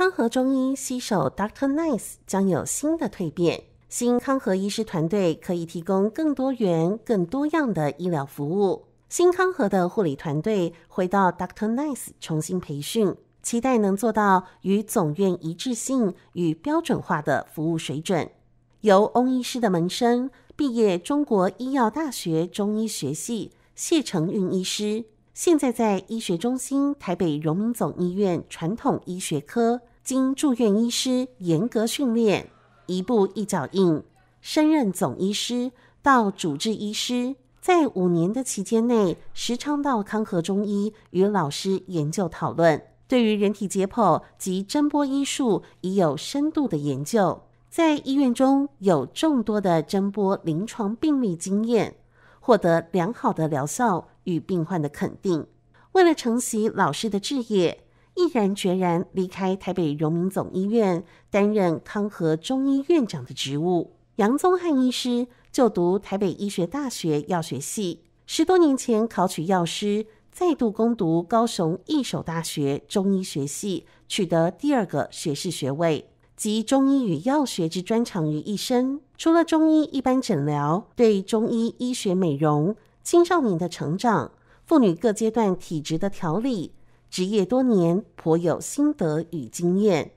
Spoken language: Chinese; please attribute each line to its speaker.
Speaker 1: 康和中医携手 Dr. o o c t Nice 将有新的蜕变，新康和医师团队可以提供更多元、更多样的医疗服务。新康和的护理团队回到 Dr. o o c t Nice 重新培训，期待能做到与总院一致性与标准化的服务水准。由翁医师的门生毕业中国医药大学中医学系谢承运医师，现在在医学中心台北荣民总医院传统医学科。经住院医师严格训练，一步一脚印，升任总医师到主治医师，在五年的期间内，时常到康和中医与老师研究讨论，对于人体解剖及针波医术已有深度的研究，在医院中有众多的针波临床病例经验，获得良好的疗效与病患的肯定。为了承袭老师的志业。毅然决然离开台北荣民总医院，担任康和中医院长的职务。杨宗汉医师就读台北医学大学药学系，十多年前考取药师，再度攻读高雄一手大学中医学系，取得第二个学士学位，集中医与药学之专长于一身。除了中医一般诊疗，对中医医学美容、青少年的成长、妇女各阶段体质的调理。职业多年，颇有心得与经验。